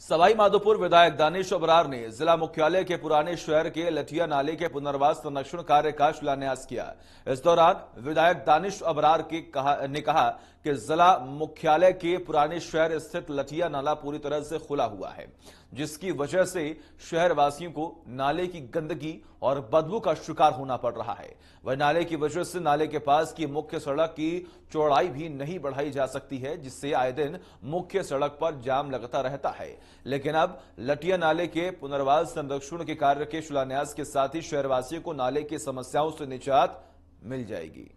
सवाई माधोपुर विधायक दानिश अबरार ने जिला मुख्यालय के पुराने शहर के लठिया नाले के पुनर्वास संरक्षण कार्य का शिलान्यास किया इस दौरान विधायक दानिश अबरार के कहा, ने कहा कि जिला मुख्यालय के पुराने शहर स्थित लठिया नाला पूरी तरह से खुला हुआ है जिसकी वजह से शहर वासियों को नाले की गंदगी और बदबू का शिकार होना पड़ रहा है वह नाले की वजह से नाले के पास की मुख्य सड़क की चौड़ाई भी नहीं बढ़ाई जा सकती है जिससे आए दिन मुख्य सड़क पर जाम लगता रहता है लेकिन अब लटिया नाले के पुनर्वास संरक्षण के कार्य के शिलान्यास के साथ ही शहरवासियों को नाले की समस्याओं से निजात मिल जाएगी